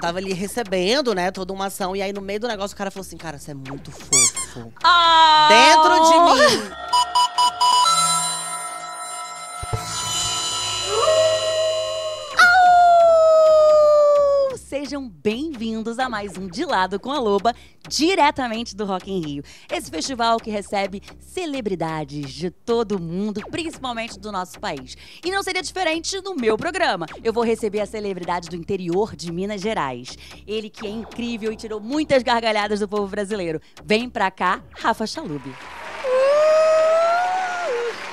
tava ali recebendo, né, toda uma ação. E aí, no meio do negócio, o cara falou assim, cara, você é muito fofo. Oh. Dentro de mim. Sejam bem-vindos a mais um De Lado com a Loba, diretamente do Rock in Rio. Esse festival que recebe celebridades de todo o mundo, principalmente do nosso país. E não seria diferente no meu programa. Eu vou receber a celebridade do interior de Minas Gerais. Ele que é incrível e tirou muitas gargalhadas do povo brasileiro. Vem pra cá, Rafa Chalub. Uh!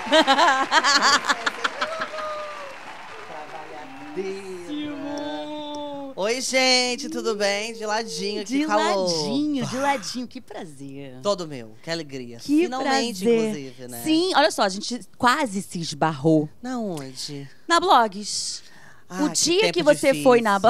Trabalhadeira. Oi, gente, tudo bem? De ladinho, de que calor. De ladinho, de ladinho, que prazer. Todo meu, que alegria. Que Finalmente, prazer. inclusive, né? Sim, olha só, a gente quase se esbarrou. Na onde? Na Blogs. Ah, o dia que, que você difícil. foi na.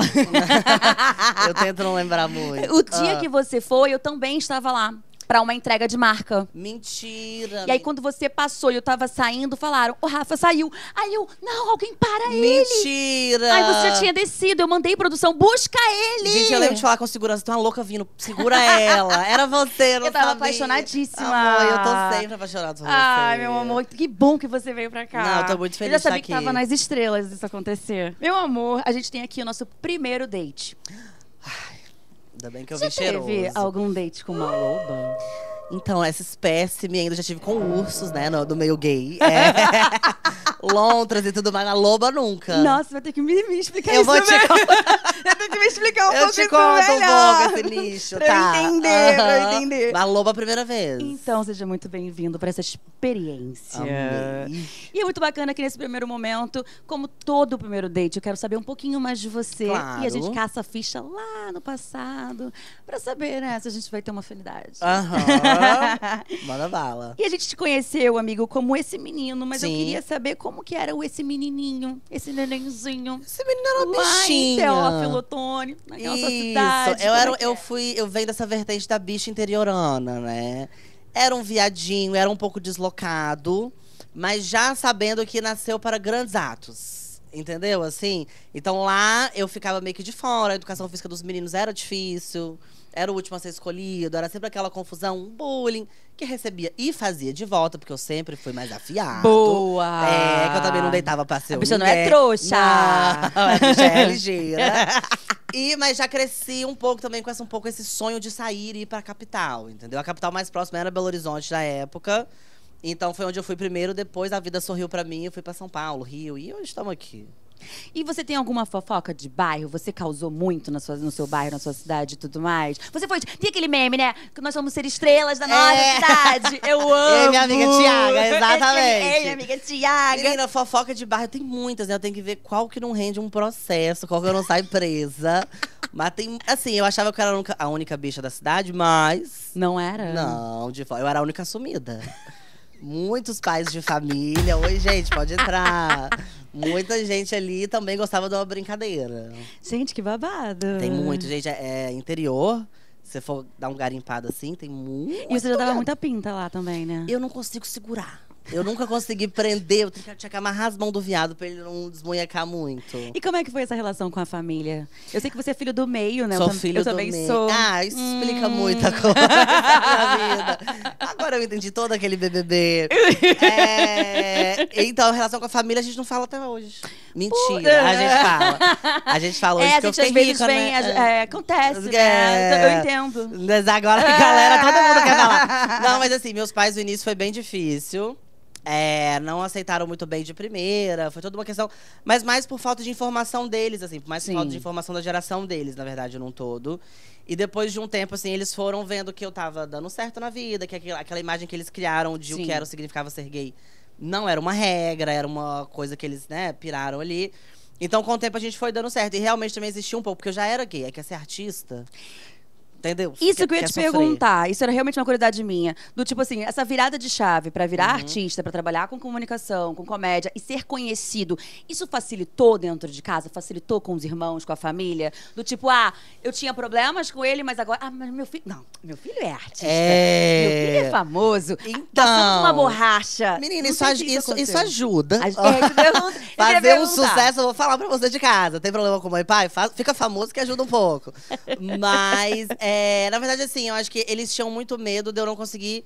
eu tento não lembrar muito. O dia ah. que você foi, eu também estava lá para uma entrega de marca. Mentira. E aí, quando você passou e eu tava saindo, falaram: o Rafa saiu. Aí eu, não, alguém para ele. Mentira. Aí você já tinha descido, eu mandei produção, busca ele. Gente, eu lembro de falar com segurança, tem uma louca vindo, segura ela. Era você, eu não Eu tava sabia. apaixonadíssima. Amor, eu tô sempre apaixonada por Ai, meu amor, que bom que você veio pra cá. Não, eu tô muito feliz Eu já sabia que tava nas estrelas isso acontecer. Meu amor, a gente tem aqui o nosso primeiro date. Ai. Ainda bem que eu já vi cheiroso. Você teve algum date com uma loba? Então, essa espécie ainda já tive com ursos, né? No, do meio gay. É lontras e tudo mais. Na loba, nunca. Nossa, vai ter que me, me explicar eu isso. Eu vou te contar. eu tenho que me explicar um eu pouco te conto um pouco esse lixo, pra tá? entender, uhum. pra entender. Na loba, primeira vez. Então, seja muito bem-vindo pra essa experiência. Amei. E é muito bacana que nesse primeiro momento, como todo primeiro date, eu quero saber um pouquinho mais de você. Claro. E a gente caça a ficha lá no passado pra saber, né, se a gente vai ter uma afinidade. Aham. Manda bala. E a gente te conheceu, amigo, como esse menino, mas Sim. eu queria saber como como que era esse menininho, esse nenenzinho. Esse menino era uma lá bichinha. Em Teófilo Otônio, naquela Isso. cidade. Eu, era, é? eu é? fui, eu venho dessa vertente da bicha interiorana, né? Era um viadinho, era um pouco deslocado, mas já sabendo que nasceu para grandes atos. Entendeu? Assim, então lá eu ficava meio que de fora, a educação física dos meninos era difícil era o último a ser escolhido, era sempre aquela confusão, um bullying que recebia e fazia de volta, porque eu sempre fui mais afiado. Boa! É, que eu também não deitava pra ser A bicha não é trouxa! Não, a bicha é ligeira. Né? E, mas já cresci um pouco também com esse, um pouco esse sonho de sair e ir pra capital, entendeu? A capital mais próxima era Belo Horizonte na época. Então foi onde eu fui primeiro, depois a vida sorriu para mim, eu fui para São Paulo, Rio, e hoje estamos aqui. E você tem alguma fofoca de bairro? Você causou muito na sua, no seu bairro, na sua cidade e tudo mais? Você foi. Tem aquele meme, né? Que nós vamos ser estrelas da é. nossa cidade. Eu amo. aí, minha amiga Tiaga, exatamente. É minha amiga Tiaga. Menina, fofoca de bairro tem muitas, né? Eu tenho que ver qual que não rende um processo, qual que eu não saio presa. mas tem. Assim, eu achava que eu era a única bicha da cidade, mas. Não era? Não, de Eu era a única sumida muitos pais de família. Oi, gente, pode entrar. Muita gente ali também gostava de uma brincadeira. Gente, que babado. Tem muito, gente. É, é interior. Se for dar um garimpado assim, tem muito. E você já dava muita pinta lá também, né? Eu não consigo segurar. Eu nunca consegui prender, eu tinha que amarrar as mãos do viado pra ele não desmunhecar muito. E como é que foi essa relação com a família? Eu sei que você é filho do meio, né? Sou filho eu do também meio. sou. Ah, isso hum. explica muita coisa vida. Agora eu entendi todo aquele BBB. é... Então, a relação com a família a gente não fala até hoje. Mentira, a gente fala. A gente fala hoje é, que eu fiquei rica, né? vem, né? É, acontece, né? É. Eu entendo. Mas agora a galera, todo mundo quer falar. Não, mas assim, meus pais, no início foi bem difícil. É, não aceitaram muito bem de primeira, foi toda uma questão. Mas mais por falta de informação deles, assim, mais por falta de informação da geração deles, na verdade, num todo. E depois de um tempo, assim, eles foram vendo que eu tava dando certo na vida, que aquela, aquela imagem que eles criaram de Sim. o que era o significava ser gay não era uma regra, era uma coisa que eles, né, piraram ali. Então, com o tempo, a gente foi dando certo. E realmente também existia um pouco, porque eu já era gay, é que ia ser artista. Entendeu? Isso quer, que eu ia te sofrer. perguntar. Isso era realmente uma curiosidade minha. Do tipo assim, essa virada de chave para virar uhum. artista, para trabalhar com comunicação, com comédia e ser conhecido, isso facilitou dentro de casa? Facilitou com os irmãos, com a família? Do tipo, ah, eu tinha problemas com ele, mas agora. Ah, mas meu filho. Não, meu filho é artista. É... Meu filho é famoso. Tá então. Passando uma borracha. Menina, isso, aj isso, isso, ajuda. Aj é, Fazer um sucesso, eu vou falar pra você de casa. Tem problema com mãe e pai? Fica famoso que ajuda um pouco. mas. É, na verdade, assim, eu acho que eles tinham muito medo de eu não conseguir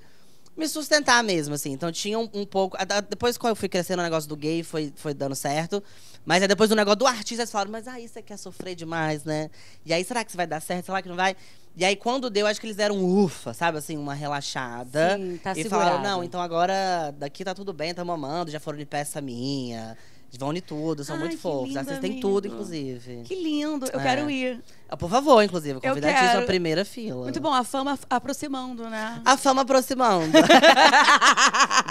me sustentar mesmo, assim. Então tinha um, um pouco. Depois, quando eu fui crescendo o negócio do gay, foi, foi dando certo. Mas aí depois do negócio do artista, eles falaram, mas aí você quer sofrer demais, né? E aí, será que isso vai dar certo? Será que não vai? E aí, quando deu, acho que eles deram um ufa, sabe? Assim, uma relaxada. Sim, tá e segurado. falaram, não, então agora daqui tá tudo bem, tá mamando, já foram de peça minha. Vão de tudo, são Ai, muito fofos. Lindo, Vocês têm tudo, inclusive. Que lindo, eu é. quero ir. Ah, por favor, inclusive, convidadíssimo à primeira fila. Muito bom, a fama aproximando, né? A fama aproximando.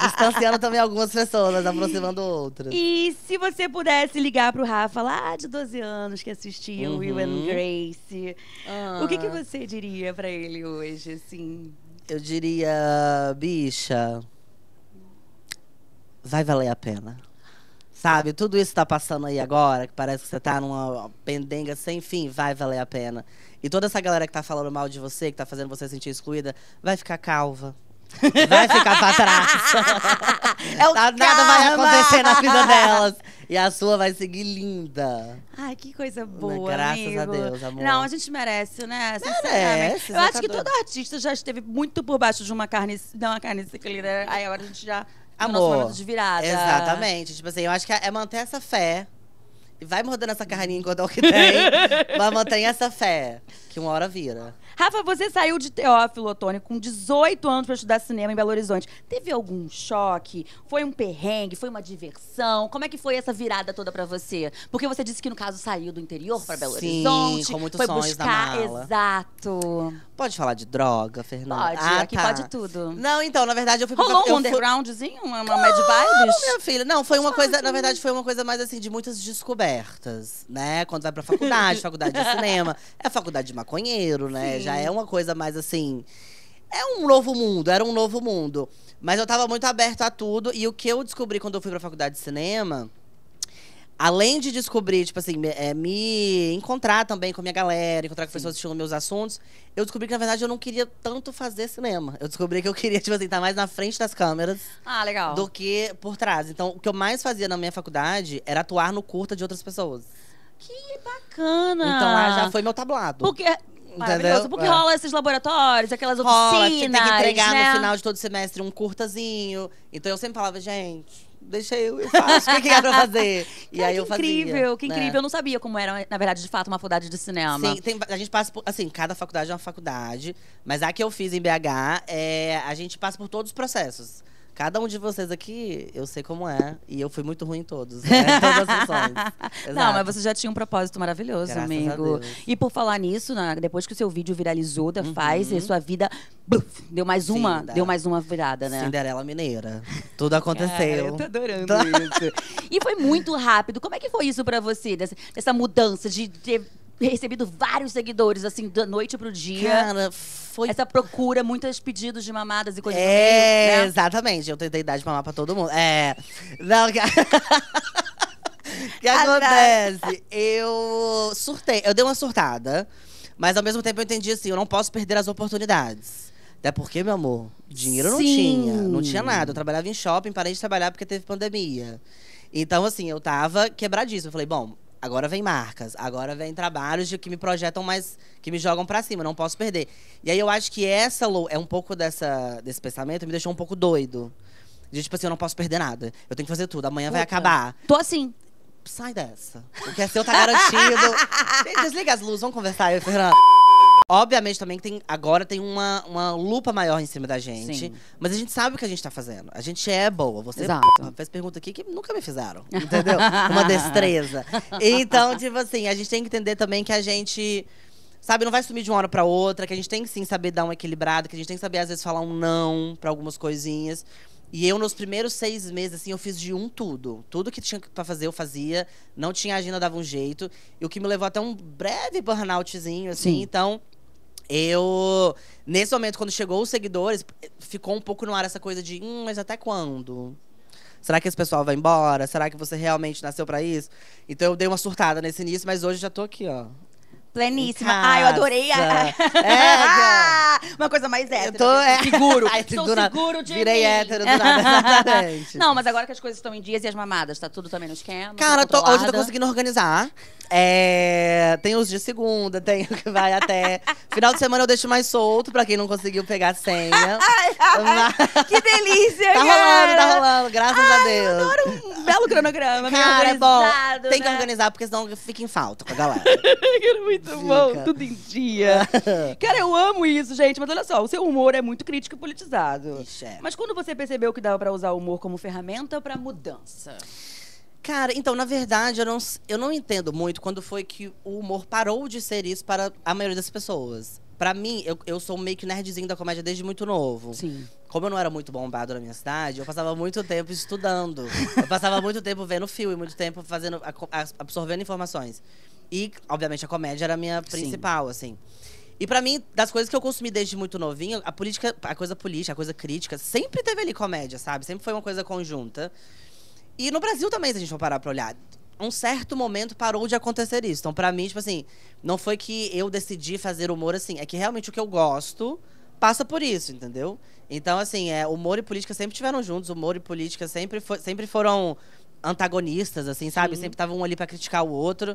Distanciando também algumas pessoas, aproximando outras. E se você pudesse ligar pro Rafa lá de 12 anos que assistia uhum. Will and uhum. Grace, o que, que ah. você diria para ele hoje, assim? Eu diria, bicha, vai valer a pena. Sabe, tudo isso está passando aí agora, que parece que você está numa pendenga sem fim, vai valer a pena. E toda essa galera que está falando mal de você, que está fazendo você sentir excluída, vai ficar calva. Vai ficar pra trás. É o Nada vai acontecer na vida delas. E a sua vai seguir linda. Ai, que coisa né, boa, Graças amigo. a Deus, amor. Não, a gente merece, né? Merece, Eu acho que todo artista já esteve muito por baixo de uma carne... Não, uma carne seca. Né? Aí agora a gente já amor. de virada. Exatamente. Tipo assim, eu acho que é manter essa fé. E vai mordendo essa carninha enquanto é o que tem. mas mantém essa fé, que uma hora vira. Rafa, você saiu de Teófilo Otônio com 18 anos para estudar cinema em Belo Horizonte. Teve algum choque? Foi um perrengue? Foi uma diversão? Como é que foi essa virada toda para você? Porque você disse que, no caso, saiu do interior para Belo Sim, Horizonte. Sim, com muitos foi sonhos buscar... na mala. Exato. Pode falar de droga, Fernanda? Pode, ah, aqui tá. pode tudo. Não, então, na verdade, eu fui... Rolou um undergroundzinho? Uma claro, mad vibes? minha filha. Não, foi uma coisa... Na verdade, foi uma coisa mais, assim, de muitas descobertas, né? Quando vai pra faculdade, faculdade de cinema. É faculdade de maconheiro, né? Sim. Já é uma coisa mais, assim… É um novo mundo, era um novo mundo. Mas eu tava muito aberto a tudo. E o que eu descobri quando eu fui pra faculdade de cinema além de descobrir, tipo assim, me, é, me encontrar também com a minha galera, encontrar com Sim. pessoas que tinham meus assuntos, eu descobri que, na verdade, eu não queria tanto fazer cinema. Eu descobri que eu queria, tipo assim, estar tá mais na frente das câmeras. Ah, legal. Do que por trás. Então, o que eu mais fazia na minha faculdade era atuar no curta de outras pessoas. Que bacana! Então, lá já foi meu tablado. Porque, é, Maravilhoso. Porque é. rola esses laboratórios, aquelas rola, oficinas. Você tem que entregar né? no final de todo semestre um curtazinho. Então eu sempre falava, gente, deixa eu, eu faço, o que, quero fazer? E aí eu fazia. Que incrível, que né? incrível. Eu não sabia como era, na verdade, de fato, uma faculdade de cinema. Sim, tem, a gente passa por, assim, cada faculdade é uma faculdade, mas a que eu fiz em BH, é, a gente passa por todos os processos. Cada um de vocês aqui, eu sei como é. E eu fui muito ruim em todos. Né? todas as sessões. Não, mas você já tinha um propósito maravilhoso, Graças amigo. E por falar nisso, né, depois que o seu vídeo viralizou da uhum. e sua vida deu mais uma, deu mais uma virada, né? Cinderela mineira. Tudo aconteceu. Cara, eu tô adorando tá. isso. e foi muito rápido. Como é que foi isso para você? Dessa, dessa mudança de recebido vários seguidores, assim, da noite pro dia. Cara, foi. Essa procura, muitos pedidos de mamadas e coisas É, meio, né? exatamente. Eu tentei dar de mamar pra todo mundo. É. Não, O que ah, acontece? Eu surtei, eu dei uma surtada, mas ao mesmo tempo eu entendi assim: eu não posso perder as oportunidades. Até porque, meu amor, dinheiro Sim. não tinha. Não tinha nada. Eu trabalhava em shopping, parei de trabalhar porque teve pandemia. Então, assim, eu tava quebradíssima. Eu falei, bom, agora vem marcas, agora vem trabalhos de que me projetam mais, que me jogam para cima, não posso perder. E aí eu acho que essa é um pouco dessa, desse pensamento me deixou um pouco doido. De tipo assim, eu não posso perder nada. Eu tenho que fazer tudo, amanhã Puta. vai acabar. Tô assim. Sai dessa. O que é seu tá garantido. Desliga as luzes, vamos conversar, eu Fernando. Obviamente também que tem, agora tem uma, uma lupa maior em cima da gente. Sim. Mas a gente sabe o que a gente tá fazendo. A gente é boa. Você Exato. É fez pergunta aqui que nunca me fizeram, entendeu? uma destreza. Então, tipo assim, a gente tem que entender também que a gente sabe, não vai sumir de uma hora para outra, que a gente tem que sim saber dar um equilibrado, que a gente tem que saber às vezes falar um não para algumas coisinhas. E eu, nos primeiros seis meses, assim, eu fiz de um tudo. Tudo que tinha para fazer, eu fazia. Não tinha agenda, dava um jeito. E o que me levou até um breve burnoutzinho, assim. Sim. Então, eu. Nesse momento, quando chegou os seguidores, ficou um pouco no ar essa coisa de, hum, mas até quando? Será que esse pessoal vai embora? Será que você realmente nasceu para isso? Então eu dei uma surtada nesse início, mas hoje já tô aqui, ó. Pleníssima. Ah, eu adorei. A... É, ah! uma coisa mais hétero. Eu tô é. seguro. Ai, Sou seguro de Virei mim. hétero do nada, Não, mas agora que as coisas estão em dias e as mamadas, tá tudo também no esquema. Cara, tô, hoje eu tô conseguindo organizar. É, tem os de segunda, tem o que vai até Final de semana eu deixo mais solto pra quem não conseguiu pegar a senha. Ai, ai, Que delícia, Tá rolando, tá rolando, graças ai, a Deus. Eu adoro um belo cronograma, Cara, é bom. Tem que né? organizar, porque senão fica em falta com a galera. É muito fica. bom, tudo em dia. Cara, eu amo isso, gente. Mas olha só, o seu humor é muito crítico e politizado. Ixi, é. Mas quando você percebeu que dava pra usar o humor como ferramenta pra mudança? Cara, então, na verdade, eu não, eu não entendo muito quando foi que o humor parou de ser isso para a maioria das pessoas. Pra mim, eu, eu sou meio que nerdzinho da comédia desde muito novo. Sim. Como eu não era muito bombado na minha cidade, eu passava muito tempo estudando. Eu passava muito tempo vendo filme, muito tempo fazendo, absorvendo informações. E, obviamente, a comédia era a minha principal, Sim. assim. E para mim, das coisas que eu consumi desde muito novinho, a política, a coisa política, a coisa crítica, sempre teve ali comédia, sabe? Sempre foi uma coisa conjunta. E no Brasil também, se a gente for parar pra olhar, um certo momento parou de acontecer isso. Então, pra mim, tipo assim, não foi que eu decidi fazer humor assim. É que realmente o que eu gosto passa por isso, entendeu? Então, assim, é, humor e política sempre tiveram juntos. Humor e política sempre, sempre foram antagonistas, assim, sabe? Sim. Sempre tava um ali para criticar o outro.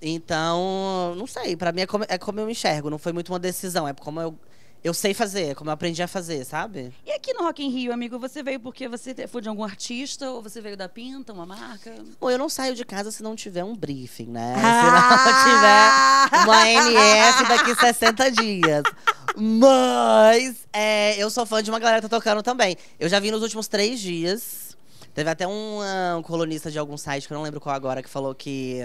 Então, não sei. para mim é como, é como eu enxergo. Não foi muito uma decisão. É como eu, eu sei fazer, como eu aprendi a fazer, sabe? E aqui no Rock in Rio, amigo, você veio porque você foi de algum artista ou você veio da pinta, uma marca? Bom, eu não saio de casa se não tiver um briefing, né? Ah! Se não tiver uma NF daqui 60 dias. Mas é, eu sou fã de uma galera que tá tocando também. Eu já vi nos últimos três dias. Teve até um, ah, um colunista de algum site, que eu não lembro qual agora, que falou que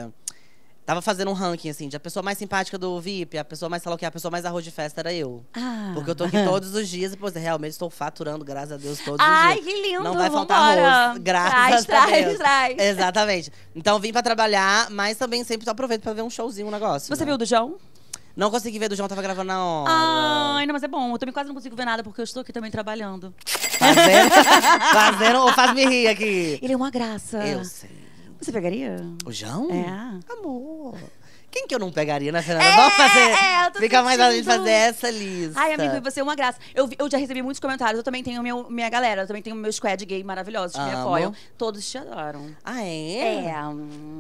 Tava fazendo um ranking, assim, de a pessoa mais simpática do VIP, a pessoa mais, que, a pessoa mais arroz de festa era eu. Ah. Porque eu tô aqui todos os dias e, pô, realmente estou faturando, graças a Deus, todos Ai, os dias. Ai, que lindo! Não vai faltar vambora. arroz, graças a Deus. Traz, Exatamente. Então vim pra trabalhar, mas também sempre aproveito pra ver um showzinho, um negócio. Você né? viu do João? Não consegui ver do João, tava gravando na hora. Ai, não, mas é bom. Eu também quase não consigo ver nada, porque eu estou aqui também trabalhando. Fazendo? fazendo ou faz me rir aqui? Ele é uma graça. Eu sei. Você pegaria? O João? É. Amor. Quem que eu não pegaria na cena É, Vamos fazer. É, é fica sentindo. mais a gente fazer essa lista. Ai, amigo, você é uma graça. Eu, eu já recebi muitos comentários. Eu também tenho meu, minha galera. Eu também tenho meu squad gay maravilhoso que Amo. me apoiam. Todos te adoram. Ah, é? É.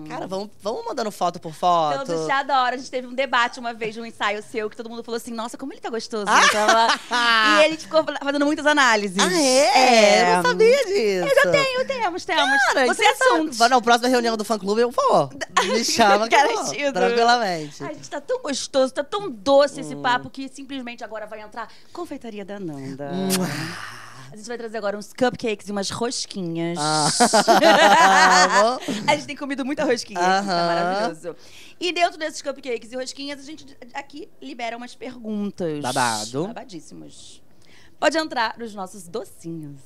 Cara, vamos, vamos mandando foto por foto. Todos te adoram. A gente teve um debate uma vez, um ensaio seu, que todo mundo falou assim: nossa, como ele tá gostoso. Ah! Então, e ele ficou fazendo muitas análises. Ah, é? é. Eu não sabia disso. Eu já tenho, temos, temos. Cara, você é assunto. Tá... na próxima reunião do fã clube eu vou. Me chama. Garantido. Tranquilamente. Ai, gente, tá tão gostoso, tá tão doce esse hum. papo que simplesmente agora vai entrar confeitaria da Nanda. A gente vai trazer agora uns cupcakes e umas rosquinhas. Ah. a gente tem comido muita rosquinha, uh assim, -huh. tá maravilhoso. E dentro desses cupcakes e rosquinhas, a gente aqui libera umas perguntas. Babado. Babadíssimas. Pode entrar nos nossos docinhos.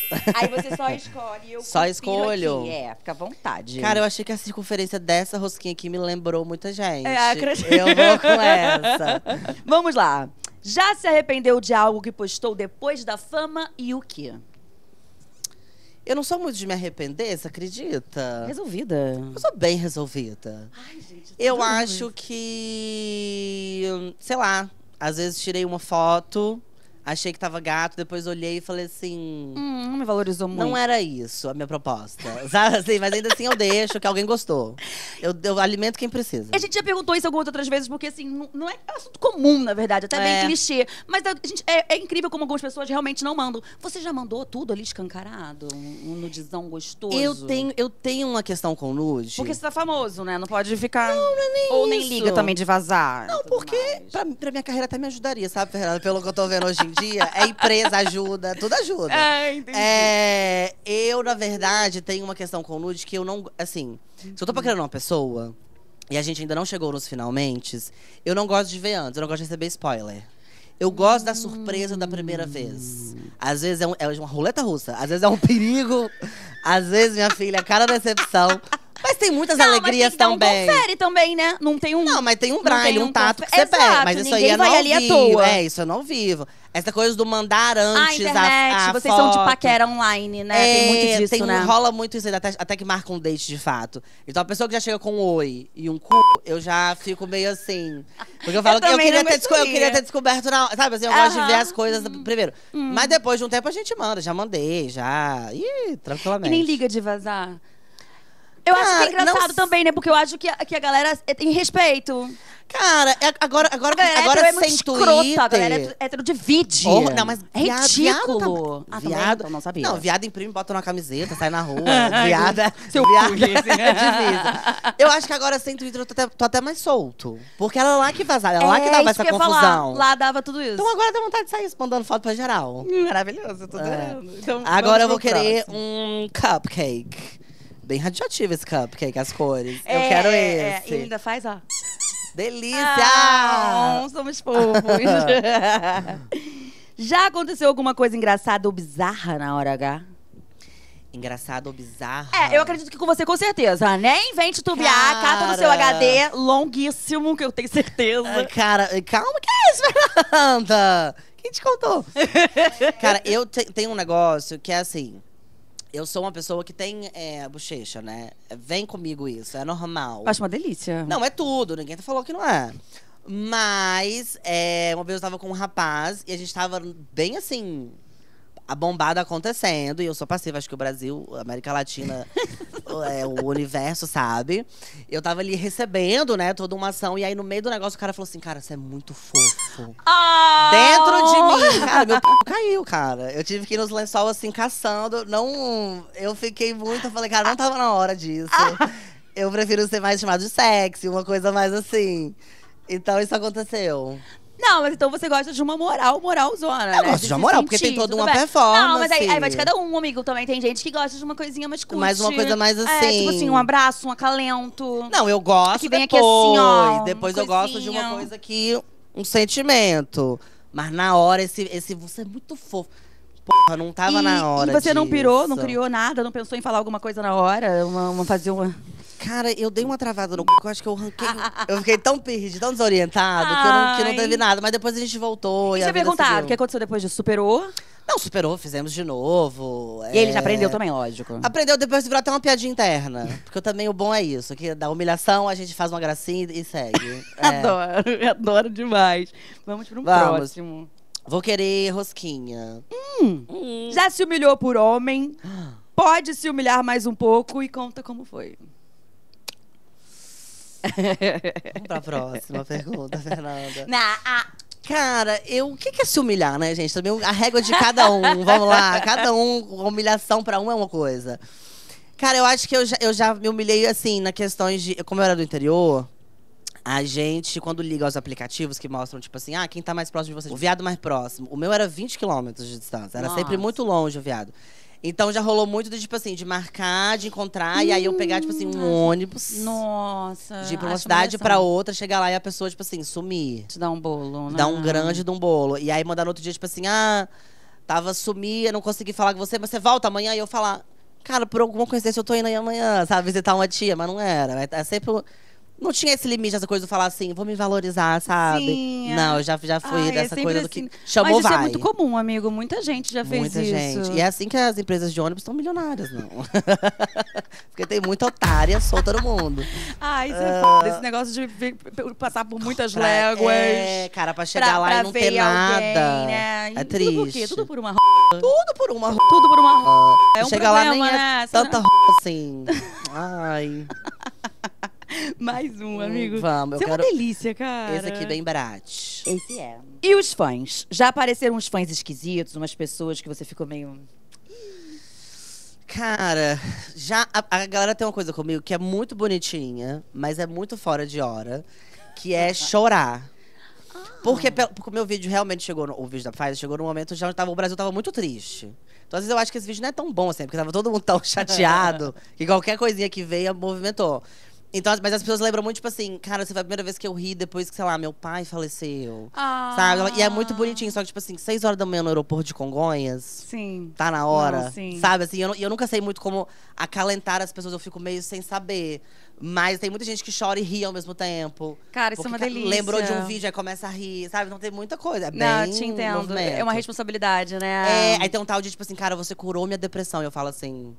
Aí você só escolhe. Eu só escolho. Aqui. É, fica à vontade. Cara, eu achei que a circunferência dessa rosquinha aqui me lembrou muita gente. É, acredito. Eu vou com essa. Vamos lá. Já se arrependeu de algo que postou depois da fama e o quê? Eu não sou muito de me arrepender, você acredita? Resolvida. Eu sou bem resolvida. Ai, gente. Eu, eu acho que. Sei lá, às vezes tirei uma foto Achei que tava gato, depois olhei e falei assim. Hum, não me valorizou muito. Não era isso a minha proposta. Sabe assim? Mas ainda assim eu deixo, que alguém gostou. Eu, eu alimento quem precisa. A gente já perguntou isso algumas outras vezes, porque assim, não, é, um assunto comum, na verdade, até é. bem clichê. Mas a gente, é, é, incrível como algumas pessoas realmente não mandam. Você já mandou tudo ali escancarado? Um, nudezão nudizão gostoso? Eu tenho, eu tenho uma questão com nude. Porque você tá famoso, né? Não pode ficar. Não, não é nem Ou isso. nem liga também de vazar. Não, porque pra, pra, minha carreira até me ajudaria, sabe, Fernanda? Pelo que eu tô vendo hoje em em dia, é empresa, ajuda, tudo ajuda. É, entendi. É, eu, na verdade, tenho uma questão com o nude que eu não. Assim, se eu tô procurando uma pessoa e a gente ainda não chegou nos finalmente, eu não gosto de ver antes, eu não gosto de receber spoiler. Eu gosto da surpresa da primeira vez. Às vezes é, um, é, uma roleta russa, às vezes é um perigo, às vezes, minha filha, cada decepção. Mas tem muitas não, alegrias mas tem que também. Dar um confere também, né? Não tem um. Não, mas tem um braille, um, um tato que você pega. Mas isso aí é não ali vivo. À toa. É, isso eu é não vivo. Essa coisa do mandar ah, antes. a internet, a, a vocês foto. são de paquera online, né? É, tem muito disso, tem, né? Rola muito isso até, até que marca um date de fato. Então a pessoa que já chega com um oi e um cu, eu já fico meio assim. Porque eu falo eu que eu queria, ter desco... eu queria ter descoberto na Sabe, assim, eu gosto de ver as coisas hum. primeiro. Hum. Mas depois de um tempo a gente manda, já mandei, já. Ih, tranquilamente. E nem liga de vazar. Eu Cara, acho que é engraçado não... também, né? Porque eu acho que a, que a galera é, tem respeito. Cara, é, agora, agora, a é agora é sem Twitter. Escrota, a galera é hétero divide. Oh, não, mas é viado, ridículo. Viado, tá... ah, viado, então, não sabia. Não, viado imprime, bota na camiseta, sai na rua. viada. Seu viado. é Eu acho que agora sem Twitter eu tô até, tô até mais solto. Porque ela lá que vazava, ela é, lá que dava essa que confusão. Falar. Lá dava tudo isso. Então agora dá vontade de sair mandando foto pra geral. Hum, maravilhoso, tudo tô É. Então, agora eu vou querer próximo. um cupcake. Bem radioativo esse cupcake, é as cores. É, eu quero é, é, esse. É. E ainda faz, ó. Delícia! Ah, somos poucos. Já aconteceu alguma coisa engraçada ou bizarra na hora H? Engraçado ou bizarro. É, eu acredito que com você, com certeza. Nem né? vem titubear, cara... cata no seu HD longuíssimo, que eu tenho certeza. Ah, cara, calma que é isso, Fernanda? Quem te contou? cara, eu te, tenho um negócio que é assim… Eu sou uma pessoa que tem é, bochecha, né? Vem comigo isso, é normal. acho uma delícia. Não, é tudo, ninguém tá falou que não é. Mas, é, uma vez eu tava com um rapaz e a gente tava bem assim. A bombada acontecendo, e eu sou passiva, acho que o Brasil, América Latina, é, o universo, sabe? Eu tava ali recebendo, né, toda uma ação. E aí, no meio do negócio, o cara falou assim, cara, você é muito fofo. Oh! Dentro de mim, cara, meu p... caiu, cara. Eu tive que ir nos lençol, assim, caçando. Não… Eu fiquei muito… Eu falei, cara, não tava na hora disso. Eu prefiro ser mais chamado de sexy, uma coisa mais assim. Então, isso aconteceu. Não, mas então você gosta de uma moral, moral zona. Eu né? gosto de uma moral, sentir, porque tem toda uma bem. performance. Não, mas aí, aí vai de cada um, amigo. Também tem gente que gosta de uma coisinha mais curta. Mais uma coisa mais assim. É, tipo assim. assim, um abraço, um acalento. Não, eu gosto. Que vem depois. aqui assim, ó. Depois eu gosto de uma coisa que. Um sentimento. Mas na hora, esse, esse você é muito fofo. Porra, não tava e, na hora. E você disso. não pirou, não criou nada, não pensou em falar alguma coisa na hora? Uma, uma fazer uma. Cara, eu dei uma travada no c... Eu acho que eu ranquei. eu fiquei tão perdido, tão desorientado, que, eu não, que não teve nada. Mas depois a gente voltou. E, e você perguntava, o que aconteceu depois disso? Superou? Não, superou, fizemos de novo. E é... ele já aprendeu também, lógico. Aprendeu, depois virou até uma piadinha interna. Porque também o bom é isso, que da humilhação a gente faz uma gracinha e segue. é. adoro, adoro demais. Vamos para um Vamos. próximo. Vou querer rosquinha. Hum, hum. Já se humilhou por homem? Pode se humilhar mais um pouco e conta como foi. Vamos pra próxima pergunta, Fernanda. Na, a... Cara, eu, o que, é se humilhar, né, gente? Também a régua de cada um. Vamos lá, cada um, humilhação para um é uma coisa. Cara, eu acho que eu já, eu já me humilhei, assim, na questões de. Como eu era do interior, a gente, quando liga aos aplicativos que mostram, tipo assim, ah, quem tá mais próximo de você, o viado mais próximo. O meu era 20 quilômetros de distância. Era Nossa. sempre muito longe o viado. Então já rolou muito de, tipo assim, de marcar, de encontrar, hum, e aí eu pegar, tipo assim, um hum, ônibus. Nossa. De ir pra uma cidade pra outra, chegar lá e a pessoa, tipo assim, sumir. Te dar um bolo, né? Dar um grande de um bolo. E aí mandar no outro dia, tipo assim, ah, tava sumia, não consegui falar com você, mas você volta amanhã e eu falar. Cara, por alguma coincidência eu tô indo aí amanhã, sabe? Visitar uma tia, mas não era. Né? É sempre não tinha esse limite, essa coisa de falar assim, vou me valorizar, sabe? Sim, é. Não, eu já, já fui Ai, é dessa é coisa do assim. que. Chamou Mas isso é vai. é muito comum, amigo. Muita gente já fez Muita isso. Muita gente. E é assim que as empresas de ônibus estão milionárias, não. Porque tem muita otária solta no mundo. Ai, isso é ah. foda. Esse negócio de vir, passar por muitas pra, léguas. É, cara, pra chegar pra, lá pra e não ter nada. Alguém, né? É triste. Tudo por quê? Tudo por uma Tudo por uma Tudo por uma uh, É um Chega problema, lá nem é né? é tanta né? assim. Ai. Mais um, hum, amigo. vamos, Isso é quero... uma delícia, cara. Esse aqui bem Brat. Esse é. E os fãs? Já apareceram uns fãs esquisitos, umas pessoas que você ficou meio. Cara, já a, a galera tem uma coisa comigo que é muito bonitinha, mas é muito fora de hora, que é chorar. Ah. Porque, porque o meu vídeo realmente chegou, no, o vídeo da Pfizer chegou num momento já onde tava, o Brasil estava muito triste. Então, às vezes, eu acho que esse vídeo não é tão bom assim, porque estava todo mundo tão chateado que qualquer coisinha que veia movimentou. Então, mas as pessoas lembram muito, tipo assim, cara, você foi a primeira vez que eu ri depois que, sei lá, meu pai faleceu. Ah. Sabe? E é muito bonitinho, só que, tipo assim, seis horas da manhã no aeroporto de Congonhas. Sim. Tá na hora. Não, sim. Sabe? Assim, eu, eu nunca sei muito como acalentar as pessoas, eu fico meio sem saber. Mas tem muita gente que chora e ri ao mesmo tempo. Cara, isso é uma tá, delícia. Lembrou de um vídeo, aí começa a rir, sabe? Então tem muita coisa. É bem Não, te entendo. Movimento. É uma responsabilidade, né? É, aí tem um tal de, tipo assim, cara, você curou minha depressão. E eu falo assim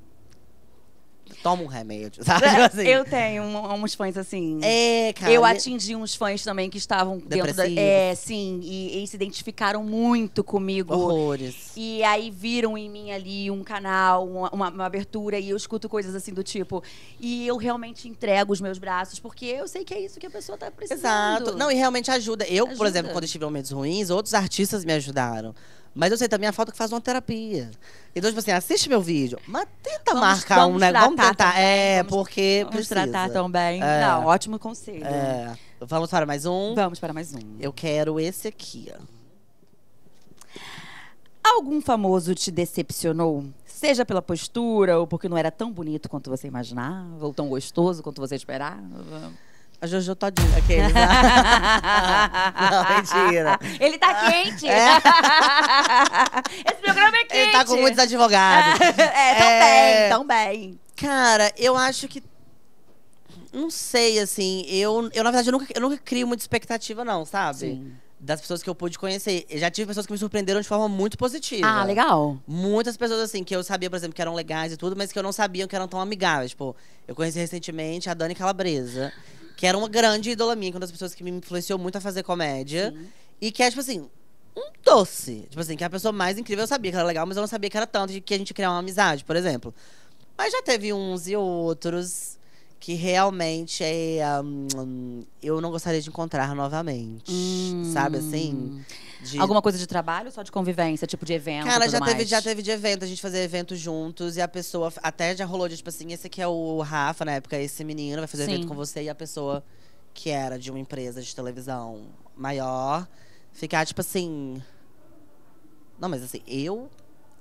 toma um remédio, sabe? É, assim. Eu tenho um, uns fãs assim. É, cara. Eu atingi uns fãs também que estavam dentro da. É, sim. E, e, se identificaram muito comigo. Horrores. E aí viram em mim ali um canal, uma, uma, abertura, e eu escuto coisas assim do tipo. E eu realmente entrego os meus braços, porque eu sei que é isso que a pessoa tá precisando. Exato. Não, e realmente ajuda. Eu, ajuda. por exemplo, quando eu em momentos ruins, outros artistas me ajudaram. Mas eu sei também é a falta que faz uma terapia. Então, tipo assim, assiste meu vídeo, mas tenta vamos, marcar vamos um negócio. Né? Vamos tentar. É, vamos, porque. Vamos precisa. tratar também. É. Não, ótimo conselho. É. Vamos para mais um? Vamos para mais um. Eu quero esse aqui, ó. Algum famoso te decepcionou? Seja pela postura, ou porque não era tão bonito quanto você imaginava, ou tão gostoso quanto você esperava? A Jojo Todinho, aqueles. Né? não, mentira. Ele tá quente. É. Esse programa é quente. Ele tá com muitos advogados. é, tão é... bem, tão bem. Cara, eu acho que não sei, assim. Eu, eu na verdade, eu nunca, eu nunca crio muita expectativa, não, sabe? Sim. Das pessoas que eu pude conhecer. Eu já tive pessoas que me surpreenderam de forma muito positiva. Ah, legal. Muitas pessoas, assim, que eu sabia, por exemplo, que eram legais e tudo, mas que eu não sabia que eram tão amigáveis. Tipo, eu conheci recentemente a Dani Calabresa. Que era uma grande ídola minha, é uma das pessoas que me influenciou muito a fazer comédia. Sim. E que é, tipo assim, um doce. Tipo assim, que é a pessoa mais incrível. Eu sabia que era legal, mas eu não sabia que era tanto de que a gente criar uma amizade, por exemplo. Mas já teve uns e outros que realmente é, um, eu não gostaria de encontrar novamente. Hum. Sabe assim? De... Alguma coisa de trabalho só de convivência, tipo de evento? Cara, já, Teve, já teve de evento, a gente fazer eventos juntos e a pessoa. Até já rolou de tipo assim: esse aqui é o Rafa, na época, esse menino vai fazer Sim. evento com você e a pessoa que era de uma empresa de televisão maior ficar tipo assim. Não, mas assim, eu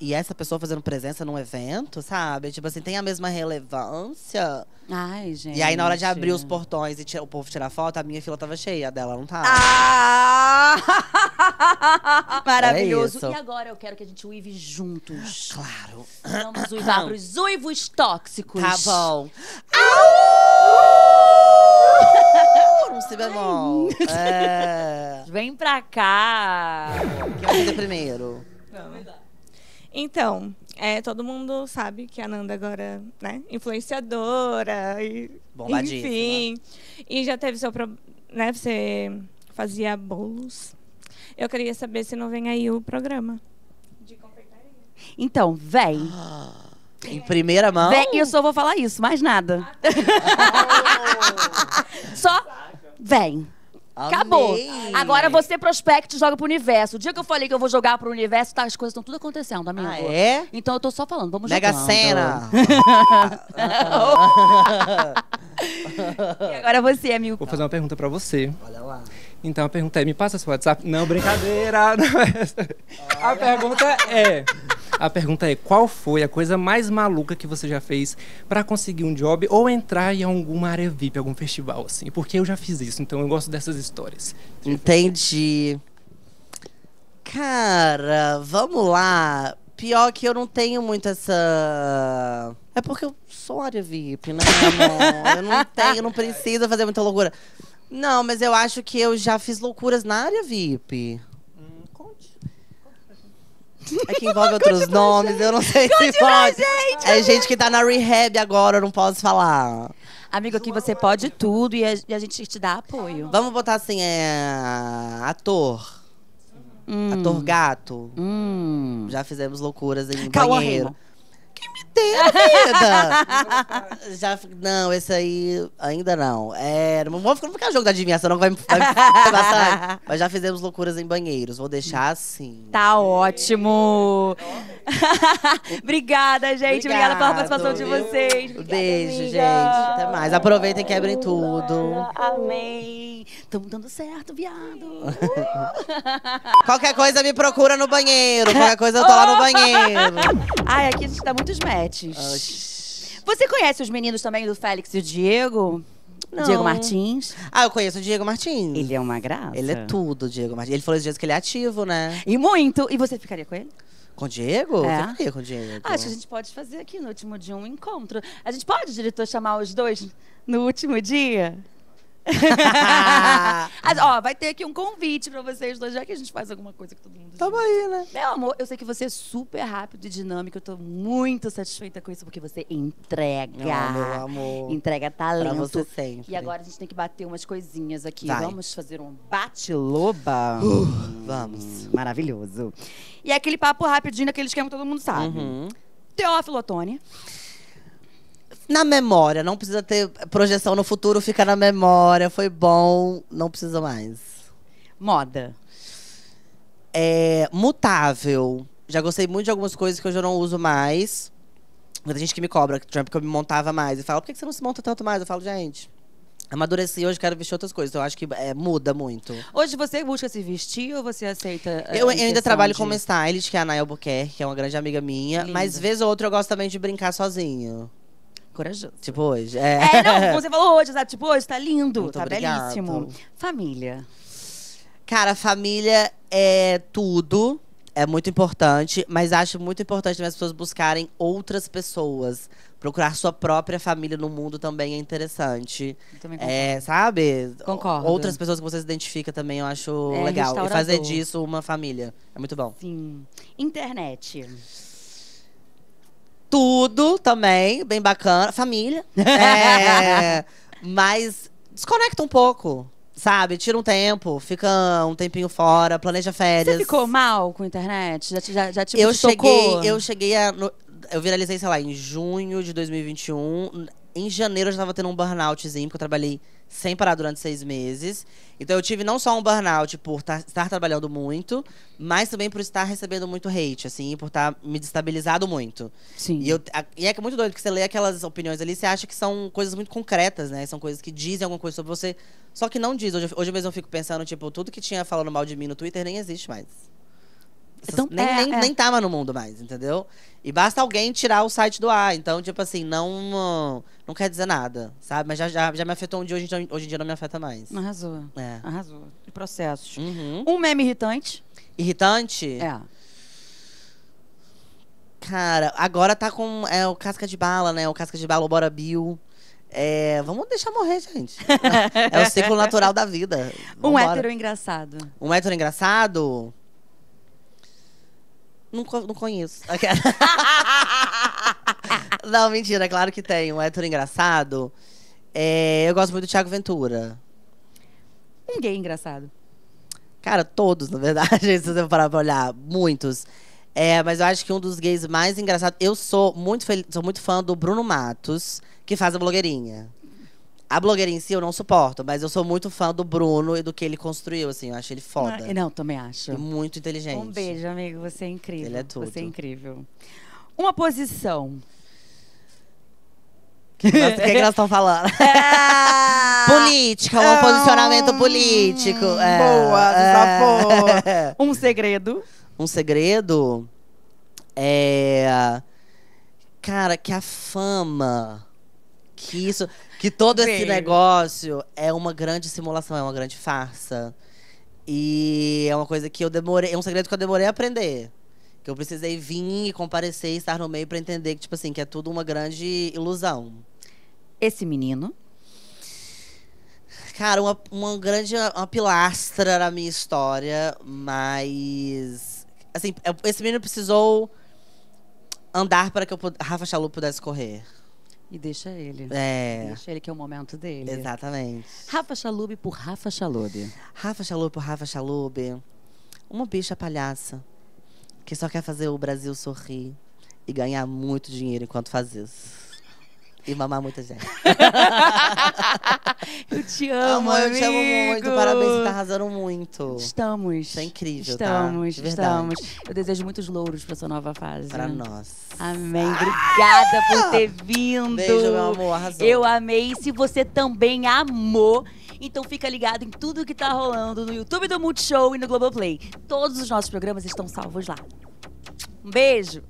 e essa pessoa fazendo presença num evento, sabe? Tipo assim, tem a mesma relevância. Ai, gente. E aí, na hora de abrir os portões e o povo tirar foto, a minha fila tava cheia, a dela não tava. Tá? Ah! Maravilhoso. É e agora eu quero que a gente uive juntos. Claro. Vamos uivar pros uivos tóxicos. Tá bom. Au! Um si bemol. É. Vem pra cá. Quem vai fazer primeiro? Então, é, todo mundo sabe que a Nanda agora, né, influenciadora e enfim. E já teve seu né, você fazia bolos. Eu queria saber se não vem aí o programa de confeitaria. Então, vem. Ah, em primeira mão? Vem, eu só vou falar isso, mais nada. Ah, tá. só vem. Amei. Acabou. Agora você prospecta e joga pro universo. O dia que eu falei que eu vou jogar pro universo, tá, as coisas estão tudo acontecendo, amigo. Ah, é? Então eu tô só falando, vamos Mega jogando. e agora você, amigo. Vou fazer uma pergunta pra você. Olha lá. Então a pergunta é, me passa seu WhatsApp? Não, brincadeira. É. A pergunta é... A pergunta é: qual foi a coisa mais maluca que você já fez para conseguir um job ou entrar em alguma área VIP, algum festival assim? Porque eu já fiz isso, então eu gosto dessas histórias. Entendi. Cara, vamos lá. Pior que eu não tenho muito essa. É porque eu sou área VIP, né, eu não tenho, eu não preciso fazer muita loucura. Não, mas eu acho que eu já fiz loucuras na área VIP. É que envolve outros nomes, gente. eu não sei Conte se pode. Gente, é gente que tá na rehab agora, eu não posso falar. Amigo, aqui você pode tudo e a, e a gente te dá apoio. Vamos botar assim, é. Ator. Hum. Ator gato. Hum. Já fizemos loucuras em Calma, banheiro. Quem me solteira, vida. Já, não, esse aí ainda não. É, não vou ficar no jogo da adivinhação, não vai me, passar. Mas já fizemos loucuras em banheiros, vou deixar assim. Tá ótimo. Obrigada, gente. Obrigado, Obrigada pela participação de vocês. Beijo, amiga. gente. Até mais. Aproveitem e quebrem tudo. Amém. Tamo dando certo, viado. Qualquer coisa me procura no banheiro. Qualquer coisa eu tô lá no banheiro. Ai, aqui a gente dá tá muitos match. Você conhece os meninos também do Félix e o Diego? Não. Diego Martins. Ah, eu conheço o Diego Martins. Ele é uma graça. Ele é tudo, Diego Martins. Ele falou esses dias que ele é ativo, né? E muito. E você ficaria com ele? Com o Diego? É. Ficaria com o Diego. Ah, acho que a gente pode fazer aqui no último dia um encontro. A gente pode, diretor, chamar os dois no último dia? ó, vai ter aqui um convite pra vocês dois, já que a gente faz alguma coisa que todo mundo. Tamo aí, né? Meu amor, eu sei que você é super rápido e dinâmico. Eu tô muito satisfeita com isso, porque você entrega. Ah, meu amor. Entrega talento. Pra você sempre. E agora a gente tem que bater umas coisinhas aqui. Vai. Vamos fazer um bate-loba? Uh, hum. vamos. Maravilhoso. E é aquele papo rapidinho, aquele esquema que todo mundo sabe. Uhum. Teófilo Otoni na memória. Não precisa ter projeção no futuro, fica na memória. Foi bom, não precisa mais. Moda. É, mutável. Já gostei muito de algumas coisas que hoje eu não uso mais. Mas a gente que me cobra, porque eu me montava mais. E fala, por que você não se monta tanto mais? Eu falo, gente, amadureci hoje quero vestir outras coisas. Então, eu acho que é, muda muito. Hoje você busca se vestir ou você aceita? Eh, eu, eu ainda trabalho de... como stylist, que é a Naya Albuquerque, que é uma grande amiga minha. Mas vez ou outra eu gosto também de brincar sozinho. Corajoso. Tipo hoje. É. é, não, como você falou hoje, sabe? Tipo hoje, tá lindo, Muito tá obrigado. belíssimo. Família. Cara, família é tudo é muito importante, mas acho muito importante as pessoas buscarem outras pessoas. Procurar sua própria família no mundo também é interessante. Eu também é, concordo. É, sabe? Concordo. Outras pessoas que você se identifica também eu acho é, legal. E fazer disso uma família. É muito bom. Sim. Internet tudo também, bem bacana. Família. É, mas desconecta um pouco. Sabe, tira um tempo, fica um tempinho fora, planeja férias. Você ficou mal com a internet? Já, já, já tipo, eu cheguei, Eu cheguei a. No, eu viralizei, sei lá, em junho de 2021. Em janeiro eu já tava tendo um burnoutzinho, porque eu trabalhei sem parar durante seis meses. Então eu tive não só um burnout por tar, estar trabalhando muito, mas também por estar recebendo muito hate, assim, por estar me destabilizado muito. Sim. E, eu, a, e é, é muito doido, porque você lê aquelas opiniões ali, você acha que são coisas muito concretas, né? São coisas que dizem alguma coisa sobre você, só que não diz. Hoje, hoje mesmo eu fico pensando, tipo, tudo que tinha falando mal de mim no Twitter nem existe mais. Então, nem, é, nem, é. nem tava no mundo mais, entendeu? E basta alguém tirar o site do ar. Então, tipo assim, não não quer dizer nada, sabe? Mas já, já, já me afetou um dia, hoje, hoje em dia não me afeta mais. Arrasou. É. Arrasou. De processos. Uhum. Um meme irritante. Irritante? É. Cara, agora tá com é, o Casca de Bala, né? O Casca de Bala, o Bora Bill. É, vamos deixar morrer, gente. É, o ciclo natural da vida. Vambora. Um hétero engraçado. Um hétero engraçado? Não, não conheço. não, mentira, claro que tem. Um hétero engraçado. É, eu gosto muito do Thiago Ventura. Um gay engraçado. Cara, todos, na verdade, se você parar pra olhar, muitos. É, mas eu acho que um dos gays mais engraçados. Eu sou muito feliz, sou muito fã do Bruno Matos, que faz a blogueirinha. A blogueira em si eu não suporto, mas eu sou muito fã do Bruno e do que ele construiu, assim. Eu acho ele foda. Ah, não, também acho. E muito inteligente. Um beijo, amigo. Você é incrível. Ele é tudo. Você é incrível. Uma posição. O que, é que elas estão falando? É. Política, um é. posicionamento político. Hum, é. Boa, é. Um segredo. Um segredo é. Cara, que a fama que isso, que todo esse negócio é uma grande simulação, é uma grande farsa. E é uma coisa que eu demorei, é um segredo que eu demorei a aprender. Que eu precisei vir e comparecer e estar no meio para entender que, tipo assim, que é tudo uma grande ilusão. Esse menino. Cara, uma, uma grande uma pilastra na minha história, mas. Assim, é, esse menino precisou andar para que eu, Rafa Chalu pudesse correr. E deixa ele. É. Deixa ele que é o momento dele. Exatamente. Rafa Chalub por Rafa Chalub. Rafa Chalub por Rafa Chalub. Uma bicha palhaça que só quer fazer o Brasil sorrir e ganhar muito dinheiro enquanto faz isso. E mamar muita gente. eu te amo, Amor, amigo. eu te amo muito. Parabéns, você tá arrasando muito. Estamos. Isso é incrível, estamos, tá? Estamos, estamos. Eu desejo muitos louros pra sua nova fase. Pra nós. Amém. Obrigada ah! por ter ah! vindo. Beijo, meu amor. Arrasou. Eu amei. Se você também amou, então fica ligado em tudo que tá rolando no YouTube do Multishow e no Globoplay. Todos os nossos programas estão salvos lá. Um beijo!